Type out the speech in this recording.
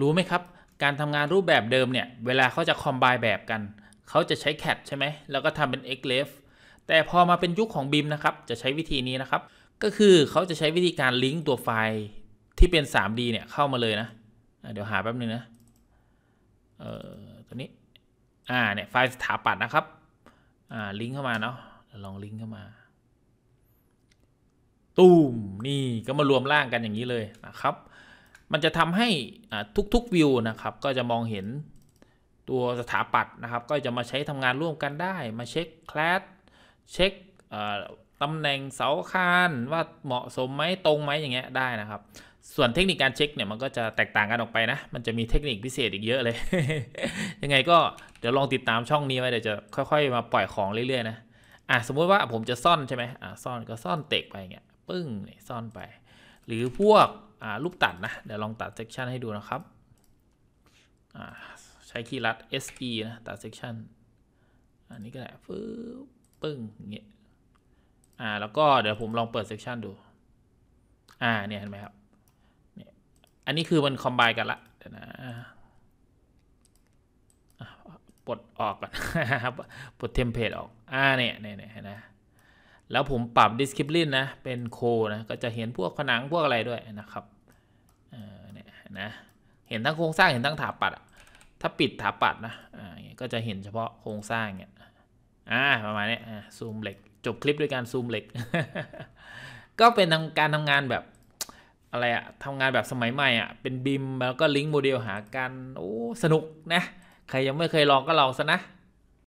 รู้ไหมครับการทำงานรูปแบบเดิมเนี่ยเวลาเขาจะคอมไบแบบกันเขาจะใช้แคดใช่ไหมแล้วก็ทำเป็น x left แต่พอมาเป็นยุคของบิมนะครับ จะใช้วิธีนี้นะครับ ก็คือเขาจะใช้วิธีการลิงก์ตัวไฟล์ที่เป็น 3D เนี่ยเข้ามาเลยนะ เดี๋ยวหาแป๊บนึงนะเออตัวนี้อ่าเนี่ยไฟล์สถาปัตย์นะครับอ่าลิงก์เข้ามาเนาะลองลิงก์เข้ามาตูมนี่ก็มารวมร่างกันอย่างนี้เลยนะครับมันจะทำให้ทุกๆวิวนะครับก็จะมองเห็นตัวสถาปัตย์นะครับก็จะมาใช้ทำงานร่วมกันได้มาเช็คคลสเช็คตำแหน่งเสาคานว่าเหมาะสมไหมตรงไหมอย่างเงี้ยได้นะครับส่วนเทคนิคการเช็คเนี่ยมันก็จะแตกต่างกันออกไปนะมันจะมีเทคนิคพิเศษอีกเยอะเลยยังไงก็เดี๋ยวลองติดตามช่องนี้ไว้เดี๋ยวจะค่อย ๆมาปล่อยของเรื่อยๆนะอ่ะสมมติว่าผมจะซ่อนใช่ไหมอ่ะซ่อนก็ซ่อนเตกไปอย่างเงี้ยปึ้งซ่อนไปหรือพวกรูปตัดนะเดี๋ยวลองตัดเซกชันให้ดูนะครับใช้คีย์ลัด SE นะตัดเซกชันอันนี้ก็ได้ฟึ๊บปึ้งอย่างเงี้ยอ่าแล้วก็เดี๋ยวผมลองเปิดเซกชันดู อ่าเนี่ยเห็นไหมครับเนี่ยอันนี้คือมันคอมไบกันละเดี๋ยวนะปลดออกก่อนปลดเทมเพลตออกอ่าเนี่ยเนี่ยเห็นไหมแล้วผมปรับ Discipline นะเป็นโคนะก็จะเห็นพวกผนังพวกอะไรด้วยนะครับเนี่ยนะเห็นทั้งโครงสร้างเห็นทั้งถาปัด ถ้าปิดถาปัดนะก็จะเห็นเฉพาะโครงสร้างเนี่ยอ่าประมาณนี้ซูมเหล็กจบคลิปด้วยการซูมเหล็ก ก็เป็นการทำงานแบบอะไรอะทำงานแบบสมัยใหม่อะเป็นบิมแล้วก็ลิงก์โมเดลหากันโอ้สนุกนะใครยังไม่เคยลองก็ลองซะนะ